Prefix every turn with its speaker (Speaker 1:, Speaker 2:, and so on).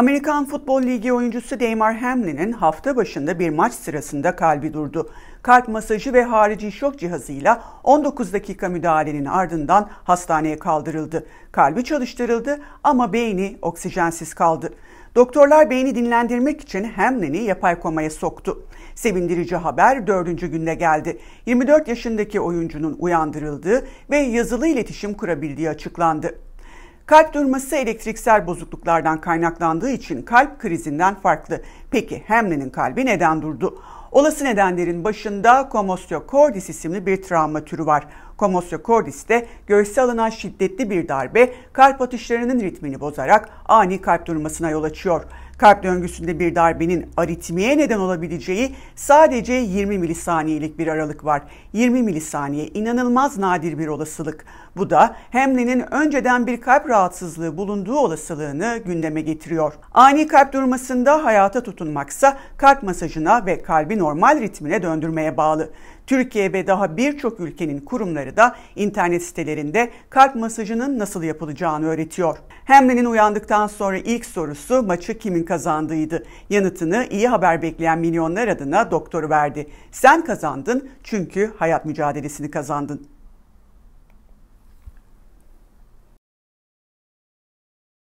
Speaker 1: Amerikan Futbol Ligi oyuncusu Damar Hamlin'in hafta başında bir maç sırasında kalbi durdu. Kalp masajı ve harici şok cihazıyla 19 dakika müdahalenin ardından hastaneye kaldırıldı. Kalbi çalıştırıldı ama beyni oksijensiz kaldı. Doktorlar beyni dinlendirmek için Hamlin'i yapay komaya soktu. Sevindirici haber dördüncü günde geldi. 24 yaşındaki oyuncunun uyandırıldığı ve yazılı iletişim kurabildiği açıklandı. Kalp durması elektriksel bozukluklardan kaynaklandığı için kalp krizinden farklı. Peki Hamlin'in kalbi neden durdu? Olası nedenlerin başında komosyo komostiokordis isimli bir travma türü var. Komosyo Komostiokordis'te göğse alınan şiddetli bir darbe kalp atışlarının ritmini bozarak ani kalp durmasına yol açıyor. Kalp döngüsünde bir darbenin aritmiye neden olabileceği sadece 20 milisaniyelik bir aralık var. 20 milisaniye inanılmaz nadir bir olasılık. Bu da hemlinin önceden bir kalp rahatsızlığı bulunduğu olasılığını gündeme getiriyor. Ani kalp durmasında hayata tutunmaksa kalp masajına ve kalbi normal ritmine döndürmeye bağlı. Türkiye ve daha birçok ülkenin kurumları da internet sitelerinde kalp masajının nasıl yapılacağını öğretiyor. Hamlin'in uyandıktan sonra ilk sorusu maçı kimin kazandığıydı. Yanıtını iyi haber bekleyen milyonlar adına doktoru verdi. Sen kazandın çünkü hayat mücadelesini kazandın.